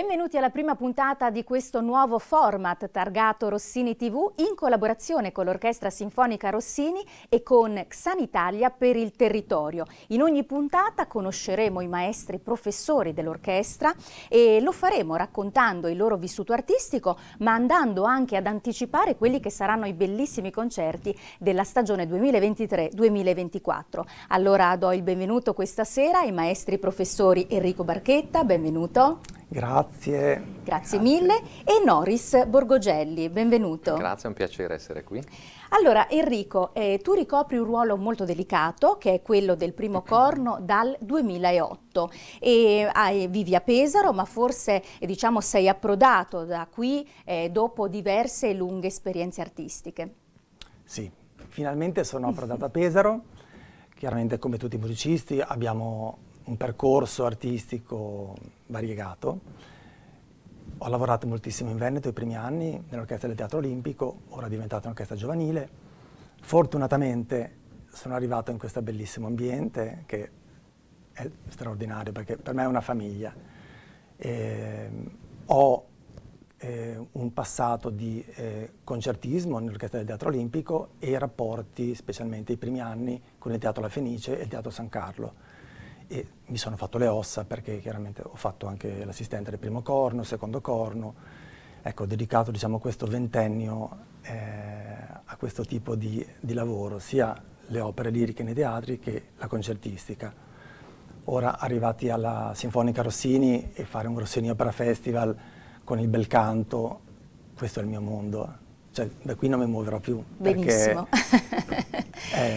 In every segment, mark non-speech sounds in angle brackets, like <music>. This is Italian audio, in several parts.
Benvenuti alla prima puntata di questo nuovo format targato Rossini TV in collaborazione con l'Orchestra Sinfonica Rossini e con Xanitalia per il territorio. In ogni puntata conosceremo i maestri professori dell'orchestra e lo faremo raccontando il loro vissuto artistico ma andando anche ad anticipare quelli che saranno i bellissimi concerti della stagione 2023-2024. Allora do il benvenuto questa sera ai maestri professori Enrico Barchetta, benvenuto. Grazie. Grazie. Grazie mille. E Noris Borgogelli, benvenuto. Grazie, è un piacere essere qui. Allora Enrico, eh, tu ricopri un ruolo molto delicato che è quello del primo <clears throat> corno dal 2008 e hai, vivi a Pesaro ma forse eh, diciamo, sei approdato da qui eh, dopo diverse e lunghe esperienze artistiche. Sì, finalmente sono <laughs> approdato a Pesaro, chiaramente come tutti i musicisti abbiamo un percorso artistico variegato. Ho lavorato moltissimo in Veneto i primi anni, nell'orchestra del Teatro Olimpico, ora è diventata un'orchestra giovanile. Fortunatamente sono arrivato in questo bellissimo ambiente che è straordinario perché per me è una famiglia. Eh, ho eh, un passato di eh, concertismo nell'orchestra del Teatro Olimpico e rapporti, specialmente i primi anni, con il Teatro La Fenice e il Teatro San Carlo e mi sono fatto le ossa perché chiaramente ho fatto anche l'assistente del primo corno, secondo corno, ecco, ho dedicato diciamo, questo ventennio eh, a questo tipo di, di, lavoro, sia le opere liriche nei teatri che la concertistica. Ora arrivati alla Sinfonica Rossini e fare un Rossini Opera Festival con il bel canto, questo è il mio mondo, cioè da qui non mi muoverò più. Benissimo. Perché <laughs>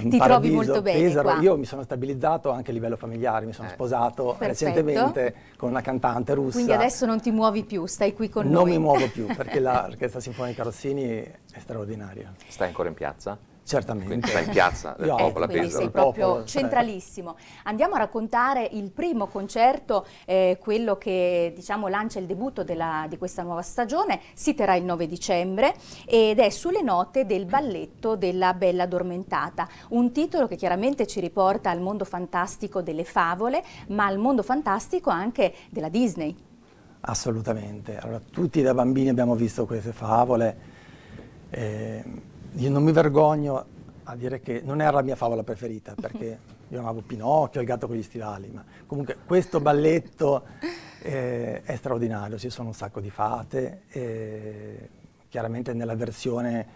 ti trovi molto bene Pesaro. Qua. Io mi sono stabilizzato anche a livello familiare, mi sono eh. sposato Perfetto. recentemente con una cantante russa. Quindi adesso non ti muovi più, stai qui con non noi. Non mi muovo più <laughs> perché l'Orchestra Sinfonica Rossini è straordinaria. Stai ancora in piazza? Certamente. Quindi in piazza del popolo, ecco, quindi sei proprio popolo, centralissimo. Andiamo a raccontare il primo concerto, eh, quello che diciamo, lancia il debutto della, di questa nuova stagione, si terrà il 9 dicembre ed è sulle note del balletto della Bella Addormentata, un titolo che chiaramente ci riporta al mondo fantastico delle favole, ma al mondo fantastico anche della Disney. Assolutamente, allora, tutti da bambini abbiamo visto queste favole. Eh, io non mi vergogno a dire che non era la mia favola preferita, perché io amavo Pinocchio, il gatto con gli stivali, ma comunque questo balletto eh, è straordinario, ci sono un sacco di fate, eh, chiaramente nella versione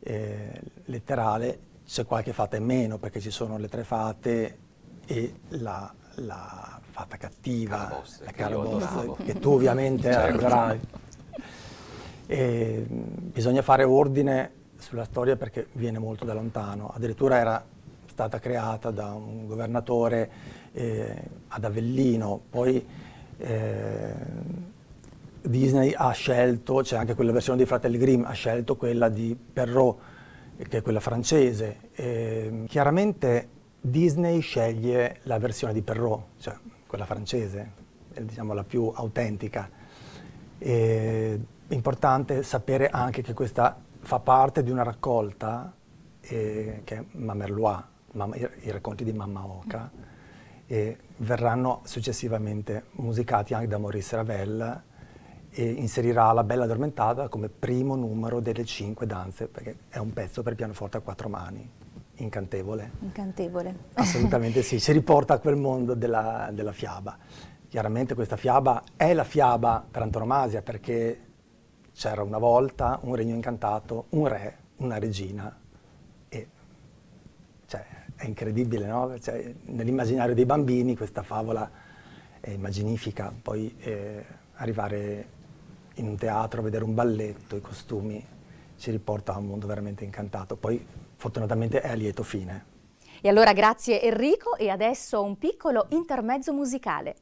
eh, letterale c'è qualche fata in meno, perché ci sono le tre fate e la, la fata cattiva, Carabosse, la carabossa, che, che tu ovviamente certo. adorai. Mm, bisogna fare ordine sulla storia perché viene molto da lontano, addirittura era stata creata da un governatore eh, ad Avellino, poi eh, Disney ha scelto, c'è cioè anche quella versione di Fratelli Grimm, ha scelto quella di Perrault, che è quella francese. E, chiaramente Disney sceglie la versione di Perrault, cioè quella francese, diciamo la più autentica. E, è importante sapere anche che questa fa parte di una raccolta eh, che è Mamerlois, Mama, i, i, racconti di Mamma Oca, e verranno successivamente musicati anche da Maurice Ravel e inserirà La Bella Addormentata come primo numero delle cinque danze, perché è un pezzo per pianoforte a quattro mani. Incantevole. Incantevole. <laughs> Assolutamente sì, ci riporta a quel mondo della, della fiaba. Chiaramente questa fiaba è la fiaba per antonomasia perché c'era una volta un regno incantato, un re, una regina e cioè, è incredibile, no? Cioè, nell'immaginario dei bambini questa favola è eh, immaginifica, poi eh, arrivare in un teatro a vedere un balletto, i costumi, ci riporta a un mondo veramente incantato, poi fortunatamente è a lieto fine. E allora grazie Enrico e adesso un piccolo intermezzo musicale.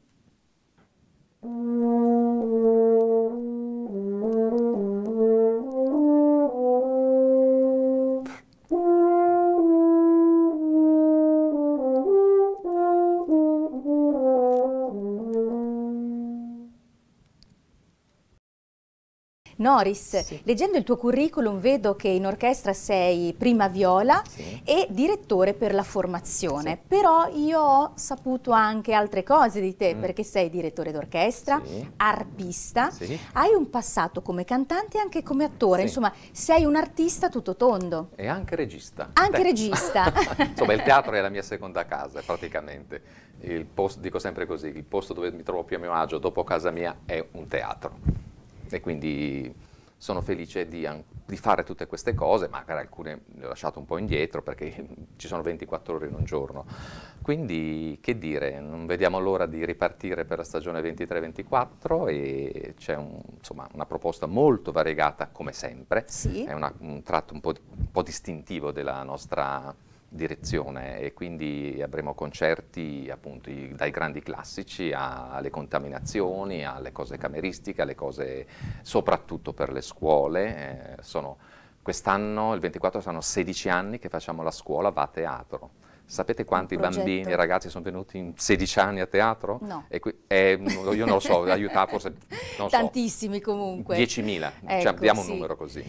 Noris, sì. leggendo il tuo curriculum vedo che in orchestra sei prima viola sì. e direttore per la formazione, sì. però io ho saputo anche altre cose di te mm. perché sei direttore d'orchestra, arpista, hai un passato come cantante e anche come attore, insomma sei un artista tutto tondo. E anche regista. Anche Beh. regista. <laughs> insomma il <laughs> teatro è la mia seconda casa praticamente, il posto, dico sempre così, il posto dove mi trovo più a mio agio dopo casa mia è un teatro e quindi sono felice di, di, fare tutte queste cose, magari alcune le ho lasciate un po' indietro perché <laughs> ci sono 24 ore in un giorno. Quindi che dire, non vediamo l'ora di ripartire per la stagione 23-24 e c'è un, insomma, una proposta molto variegata come sempre, sì. è una, un tratto un po', un po' distintivo della nostra direzione e quindi avremo concerti appunto dai grandi classici alle contaminazioni, alle cose cameristiche, alle cose soprattutto per le scuole. Eh, quest'anno, il 24, saranno 16 anni che facciamo la scuola va a teatro. Sapete quanti bambini e ragazzi sono venuti in 16 anni a teatro? No. Eh, io non lo so, aiutava forse... Tantissimi so, comunque. 10.000, cioè, ecco, cioè, diamo un numero così.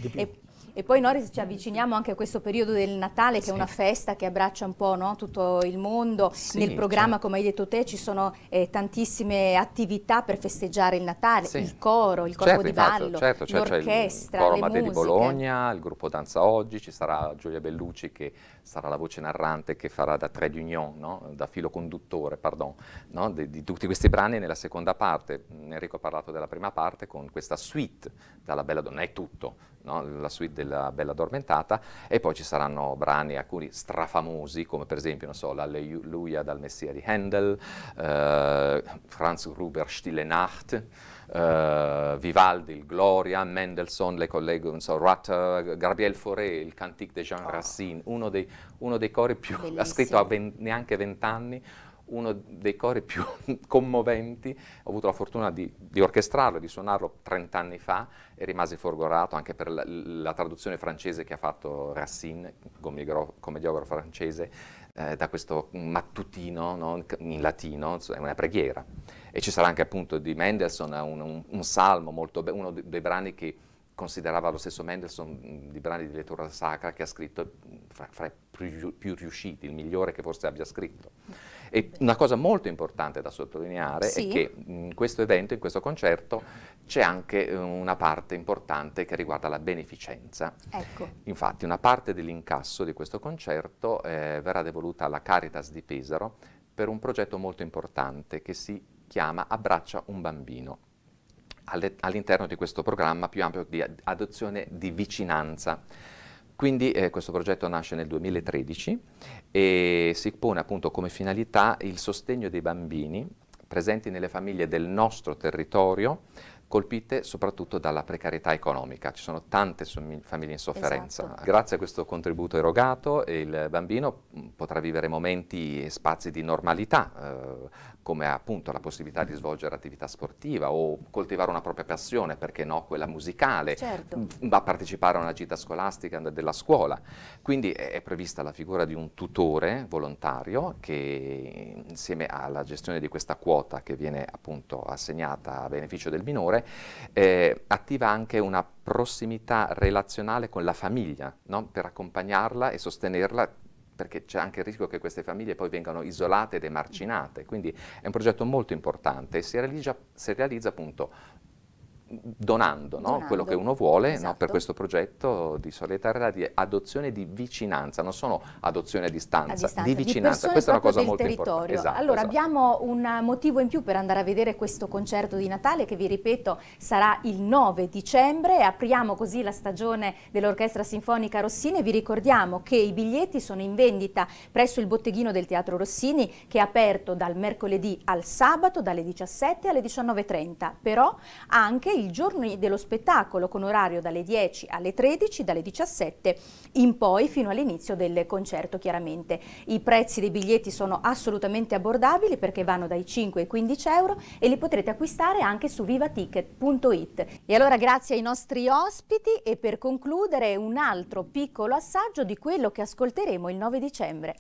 E poi Noris ci avviciniamo anche a questo periodo del Natale che sì. è una festa che abbraccia un po' no? tutto il mondo. Sì, Nel programma, certo. come hai detto te, ci sono eh, tantissime attività per festeggiare il Natale, sì. il coro, il corpo certo, di ballo, certo, certo l'orchestra, il coro Made di Bologna, il gruppo Danza Oggi, ci sarà Giulia Bellucci che sarà la voce narrante che farà da trade union, no? da filo conduttore pardon, no? di, di, tutti questi brani nella seconda parte. Enrico ha parlato della prima parte con questa suite dalla Bella Donna, è tutto, la suite del della Bella Addormentata e poi ci saranno brani alcuni strafamosi come per esempio, non so, l'Alleluia dal Messia di Handel, eh, Franz Gruber Stille Nacht, Uh, eh, Vivaldi, il Gloria, Mendelssohn, le colleghe, non so, Rutter, Gabriel Fauré, il Cantique de Jean oh. Racine, uno dei, uno dei cori più, Bellissimo. ha scritto a 20, neanche vent'anni, uno dei cori più <laughs> commoventi, ho avuto la fortuna di, di orchestrarlo, di suonarlo 30 anni fa e rimasi forgorato anche per la, la traduzione francese che ha fatto Racine, commediografo francese, eh, da questo mattutino no? in latino, è cioè una preghiera. E ci sarà anche appunto di Mendelssohn un, un, un salmo molto bello, uno dei brani che considerava lo stesso Mendelssohn di brani di lettura sacra che ha scritto fra, fra i più, più riusciti, il migliore che forse abbia scritto. E una cosa molto importante da sottolineare sì. è che in questo evento, in questo concerto, c'è anche eh, una parte importante che riguarda la beneficenza. Ecco. Infatti una parte dell'incasso di questo concerto eh, verrà devoluta alla Caritas di Pesaro per un progetto molto importante che si chiama Abbraccia un bambino all'interno di questo programma più ampio di adozione di vicinanza quindi eh, questo progetto nasce nel 2013 e si pone appunto come finalità il sostegno dei bambini presenti nelle famiglie del nostro territorio colpite soprattutto dalla precarietà economica. Ci sono tante famiglie in sofferenza. Esatto. Grazie a questo contributo erogato il bambino mm, potrà vivere momenti e spazi di normalità, eh, come appunto la possibilità di svolgere attività sportiva o coltivare una propria passione, perché no, quella musicale, certo. Mm, va a partecipare a una gita scolastica della scuola. Quindi è prevista la figura di un tutore volontario che insieme alla gestione di questa quota che viene appunto assegnata a beneficio del minore ore, eh, attiva anche una prossimità relazionale con la famiglia, no? per accompagnarla e sostenerla perché c'è anche il rischio che queste famiglie poi vengano isolate ed emarginate, quindi è un progetto molto importante e si realizza, si realizza appunto donando, no? donando, quello che uno vuole esatto. no? per esatto. questo progetto di solidarietà di adozione di vicinanza, non sono adozione a distanza, a distanza di vicinanza, di questa è una cosa molto territorio. importante. Esatto, allora esatto. abbiamo un motivo in più per andare a vedere questo concerto di Natale che vi ripeto sarà il 9 dicembre, apriamo così la stagione dell'Orchestra Sinfonica Rossini e vi ricordiamo che i biglietti sono in vendita presso il botteghino del Teatro Rossini che è aperto dal mercoledì al sabato dalle 17 alle 19.30, però anche il i giorni dello spettacolo con orario dalle 10 alle 13, dalle 17 in poi fino all'inizio del concerto chiaramente. I prezzi dei biglietti sono assolutamente abbordabili perché vanno dai 5 ai 15 euro e li potrete acquistare anche su vivaticket.it. E allora grazie ai nostri ospiti e per concludere un altro piccolo assaggio di quello che ascolteremo il 9 dicembre.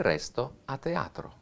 il resto a teatro.